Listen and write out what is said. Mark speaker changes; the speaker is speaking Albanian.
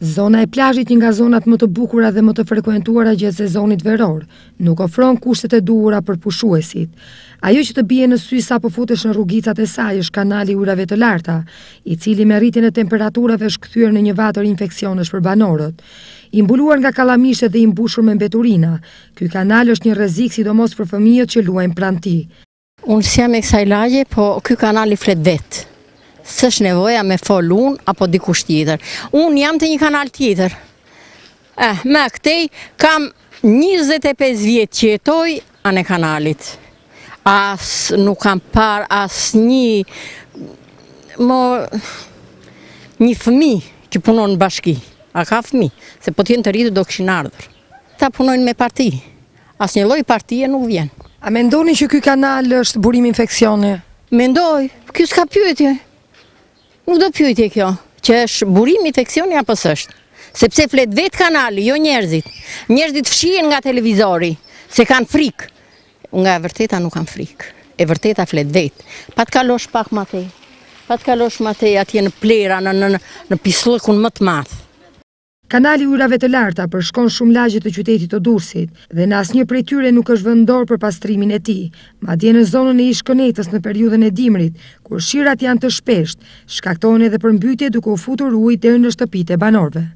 Speaker 1: Zona e plajit një nga zonat më të bukura dhe më të frekuentuara gjithë sezonit veror, nuk ofron kushtet e duhura për pushuesit. Ajo që të bie në sy sa pofutesh në rrugicat e saj është kanali urave të larta, i cili me rritin e temperaturave është këthyrë në një vatër infekcionësh për banorët. Imbuluar nga kalamishe dhe imbushur me mbeturina, kjo kanal është një rezik sidomos për fëmijët që luajnë pranti. Unë
Speaker 2: si jam e kësaj laje, po kjo kanali flet vetë së është nevoja me folë unë apo dikush tjetër. Unë jam të një kanal tjetër. Eh, me këtej kam 25 vjetë që jetoj anë kanalit. Asë nuk kam parë asë një një fëmi që punon në bashki. A ka fëmi, se po tjenë të rritë do këshin ardhër. Ta punojnë me parti. Asë një loj parti e nuk vjenë. A me ndoni që këj kanal është burim infekcione? Me ndoj, kjo s'ka pyetje. Nuk do pjujtje kjo, që është burim infekcioni apo sështë. Sepse flet vetë kanali, jo njerëzit. Njerëzit fshien nga televizori, se kanë frikë. Nga vërteta nuk kanë frikë, e vërteta flet vetë. Pa të kalosh pak matej, pa të kalosh matej atje në plera, në pislëkun më të mathë.
Speaker 1: Kanali urave të larta përshkon shumë lagjit të qytetit të dursit dhe në asë një prej tyre nuk është vëndor për pastrimin e ti, ma dje në zonën e ishkonetës në periudën e dimrit, kur shirat janë të shpesht, shkaktojnë edhe për mbytje duke u futur ujtë dhe në shtëpite e banorve.